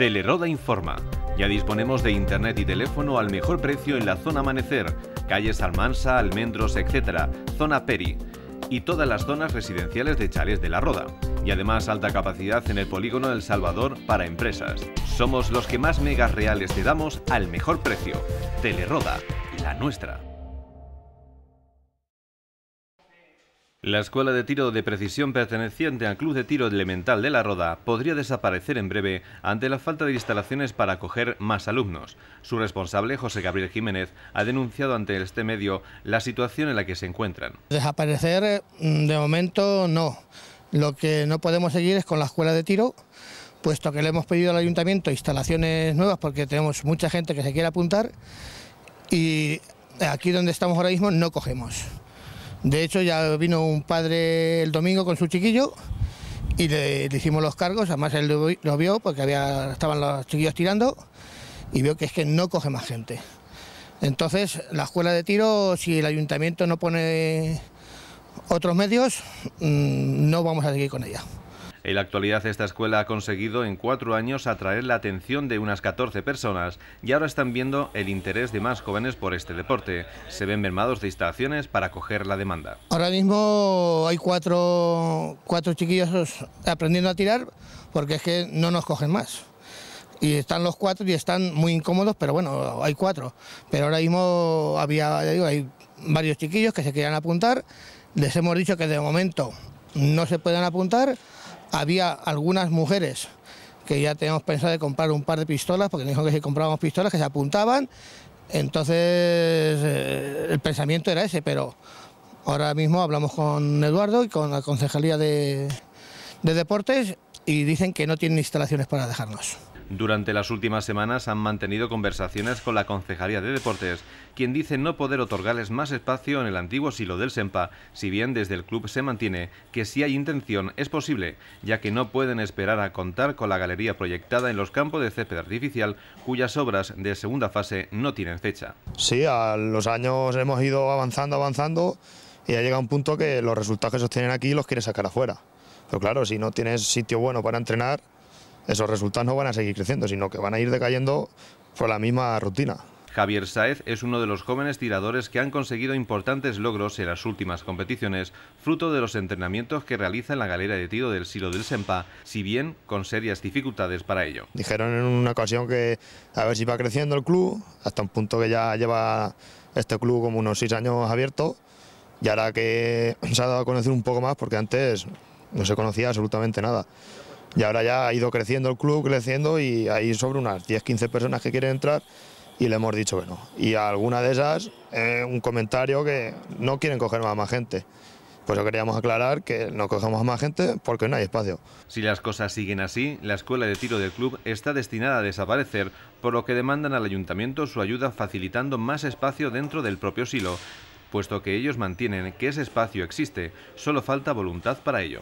Teleroda informa. Ya disponemos de internet y teléfono al mejor precio en la zona amanecer, calles Almansa, Almendros, etc., zona Peri y todas las zonas residenciales de Chales de la Roda. Y además alta capacidad en el polígono del Salvador para empresas. Somos los que más megas reales te damos al mejor precio. Teleroda, la nuestra. La escuela de tiro de precisión perteneciente al Club de Tiro Elemental de la Roda podría desaparecer en breve ante la falta de instalaciones para acoger más alumnos. Su responsable, José Gabriel Jiménez, ha denunciado ante este medio la situación en la que se encuentran. Desaparecer eh, mm, de momento no. Lo que no podemos seguir es con la escuela de tiro, puesto que le hemos pedido al ayuntamiento instalaciones nuevas porque tenemos mucha gente que se quiere apuntar y aquí donde estamos ahora mismo no cogemos. De hecho, ya vino un padre el domingo con su chiquillo y le, hicimos los cargos, además él lo, vio porque había, estaban los chiquillos tirando y vio que es que no coge más gente. Entonces, la escuela de tiro, si el ayuntamiento no pone otros medios, mm, no vamos a seguir con ella. En la actualidad esta escuela ha conseguido en cuatro años atraer la atención de unas 14 personas y ahora están viendo el interés de más jóvenes por este deporte. Se ven mermados de instalaciones para coger la demanda. Ahora mismo hay cuatro, chiquillos aprendiendo a tirar porque es que no nos cogen más y están los cuatro y están muy incómodos, pero bueno, hay cuatro. Pero ahora mismo había, hay varios chiquillos que se querían apuntar, les hemos dicho que de momento no se pueden apuntar había algunas mujeres que ya teníamos pensado de comprar un par de pistolas, porque nos dijo que si comprábamos pistolas que se apuntaban, entonces eh, el pensamiento era ese, pero ahora mismo hablamos con Eduardo y con la Concejalía de Deportes y dicen que no tienen instalaciones para dejarnos. Durante las últimas semanas han mantenido conversaciones con la Concejalía de Deportes, quien dice no poder otorgarles más espacio en el antiguo silo del SEMPA, si bien desde el club se mantiene que si hay intención es posible, ya que no pueden esperar a contar con la galería proyectada en los campos de césped artificial, cuyas obras de segunda fase no tienen fecha. Sí, a los años hemos ido avanzando, avanzando y ha llegado un punto que los resultados que sostienen aquí los quiere sacar afuera. Pero claro, si no tienes sitio bueno para entrenar, esos resultados no van a seguir creciendo, sino que van a ir decayendo por la misma rutina. Javier Saez es uno de los jóvenes tiradores que han conseguido importantes logros en las últimas competiciones, fruto de los entrenamientos que realiza en la galera de tiro del Silo del Sempa, si bien con serias dificultades para ello. Dijeron en una ocasión que a ver si va creciendo el club, hasta un punto que ya lleva este club como unos seis años abierto, y ahora que se ha dado a conocer un poco más, porque antes no se conocía absolutamente nada. Y ahora ya ha ido creciendo el club, creciendo y hay sobre unas 10, 15 personas que quieren entrar y le hemos dicho bueno Y a alguna de esas, eh, un comentario que no quieren coger más, gente. Por eso queríamos aclarar que no cogemos más gente porque no hay espacio. Si las cosas siguen así, la escuela de tiro del club está destinada a desaparecer, por lo que demandan al ayuntamiento su ayuda facilitando más espacio dentro del propio silo, puesto que ellos mantienen que ese espacio existe, solo falta voluntad para ello.